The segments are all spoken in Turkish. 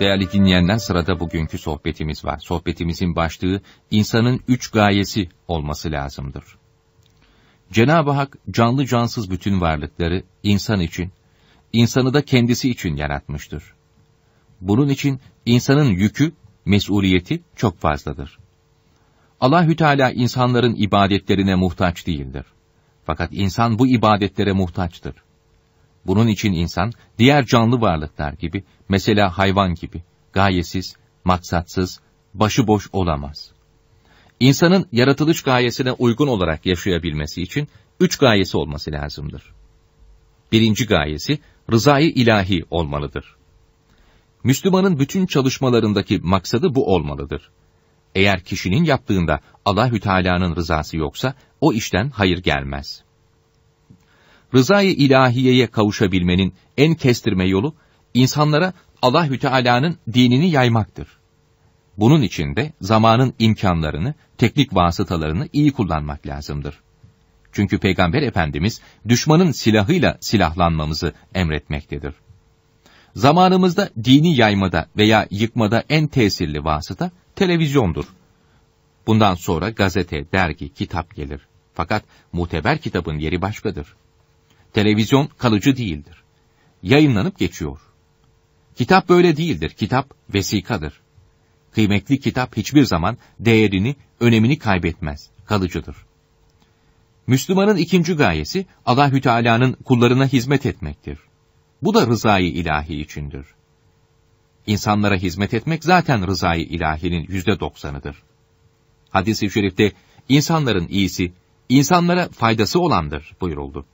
Değerli dinleyenler sırada bugünkü sohbetimiz var. Sohbetimizin başlığı insanın üç gayesi olması lazımdır. Cenab-ı Hak canlı cansız bütün varlıkları insan için, insanı da kendisi için yaratmıştır. Bunun için insanın yükü, mesuliyeti çok fazladır. Allahü Teala insanların ibadetlerine muhtaç değildir. Fakat insan bu ibadetlere muhtaçtır. Bunun için insan diğer canlı varlıklar gibi, mesela hayvan gibi, gayesiz, maksatsız, başıboş olamaz. İnsanın yaratılış gayesine uygun olarak yaşayabilmesi için üç gayesi olması lazımdır. Birinci gayesi rızayı ilahi olmalıdır. Müslümanın bütün çalışmalarındaki maksadı bu olmalıdır. Eğer kişinin yaptığında Allahü Teala'nın rızası yoksa o işten hayır gelmez.'' rızayı ilahiyeye kavuşabilmenin en kestirme yolu insanlara Allahü Teala'nın dinini yaymaktır. Bunun için de zamanın imkanlarını, teknik vasıtalarını iyi kullanmak lazımdır. Çünkü Peygamber Efendimiz düşmanın silahıyla silahlanmamızı emretmektedir. Zamanımızda dini yaymada veya yıkmada en tesirli vasıta televizyondur. Bundan sonra gazete, dergi, kitap gelir. Fakat muteber kitabın yeri başkadır. Televizyon kalıcı değildir. Yayınlanıp geçiyor. Kitap böyle değildir. Kitap vesikadır. Kıymetli kitap hiçbir zaman değerini, önemini kaybetmez. Kalıcıdır. Müslümanın ikinci gayesi Allahü Teala'nın kullarına hizmet etmektir. Bu da rızayı ilahi içindir. İnsanlara hizmet etmek zaten rızayı ilahinin yüzde doksanıdır. Hadis-i şerifte insanların iyisi, insanlara faydası olandır buyuruldu.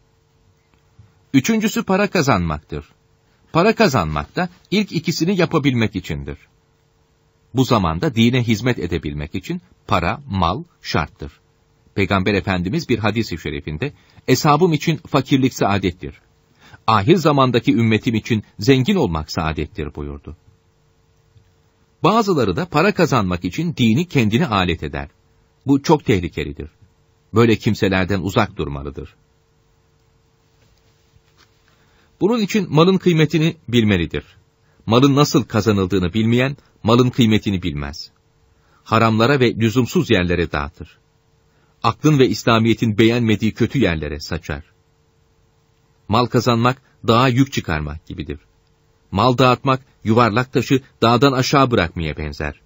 Üçüncüsü para kazanmaktır. Para kazanmak da ilk ikisini yapabilmek içindir. Bu zamanda dine hizmet edebilmek için para, mal şarttır. Peygamber Efendimiz bir hadis-i şerifinde, Eshabım için fakirlik saadettir. Ahir zamandaki ümmetim için zengin olmak saadettir buyurdu. Bazıları da para kazanmak için dini kendine alet eder. Bu çok tehlikelidir. Böyle kimselerden uzak durmalıdır. Bunun için malın kıymetini bilmelidir. Malın nasıl kazanıldığını bilmeyen, malın kıymetini bilmez. Haramlara ve lüzumsuz yerlere dağıtır. Aklın ve İslamiyet'in beğenmediği kötü yerlere saçar. Mal kazanmak, dağa yük çıkarmak gibidir. Mal dağıtmak, yuvarlak taşı dağdan aşağı bırakmaya benzer.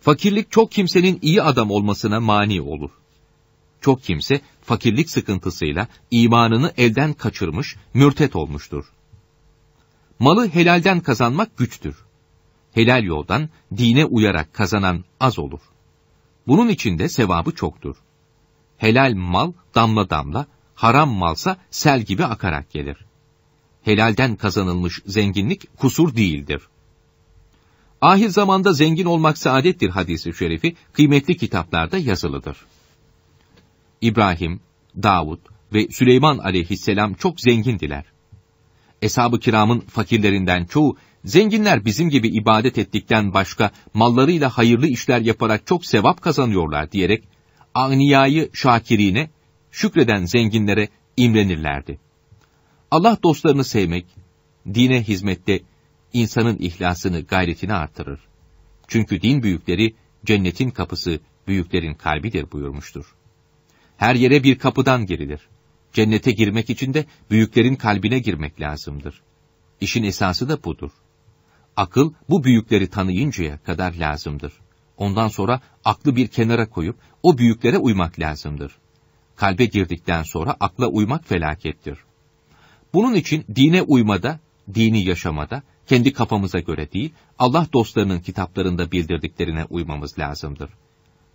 Fakirlik çok kimsenin iyi adam olmasına mani olur çok kimse fakirlik sıkıntısıyla imanını elden kaçırmış, mürtet olmuştur. Malı helalden kazanmak güçtür. Helal yoldan dine uyarak kazanan az olur. Bunun için de sevabı çoktur. Helal mal damla damla, haram malsa sel gibi akarak gelir. Helalden kazanılmış zenginlik kusur değildir. Ahir zamanda zengin olmak saadettir hadisi şerifi kıymetli kitaplarda yazılıdır. İbrahim, Davud ve Süleyman aleyhisselam çok zengindiler. Eshab-ı kiramın fakirlerinden çoğu, zenginler bizim gibi ibadet ettikten başka mallarıyla hayırlı işler yaparak çok sevap kazanıyorlar diyerek, aniyayı şakirine, şükreden zenginlere imrenirlerdi. Allah dostlarını sevmek, dine hizmette insanın ihlasını, gayretini artırır. Çünkü din büyükleri, cennetin kapısı büyüklerin kalbidir buyurmuştur. Her yere bir kapıdan girilir. Cennete girmek için de büyüklerin kalbine girmek lazımdır. İşin esası da budur. Akıl bu büyükleri tanıyıncaya kadar lazımdır. Ondan sonra aklı bir kenara koyup o büyüklere uymak lazımdır. Kalbe girdikten sonra akla uymak felakettir. Bunun için dine uymada, dini yaşamada, kendi kafamıza göre değil, Allah dostlarının kitaplarında bildirdiklerine uymamız lazımdır.''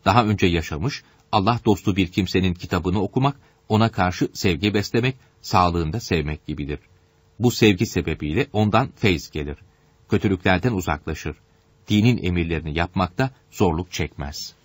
Daha önce yaşamış, Allah dostu bir kimsenin kitabını okumak, ona karşı sevgi beslemek, sağlığında sevmek gibidir. Bu sevgi sebebiyle ondan feyz gelir. Kötülüklerden uzaklaşır. Dinin emirlerini yapmakta zorluk çekmez.''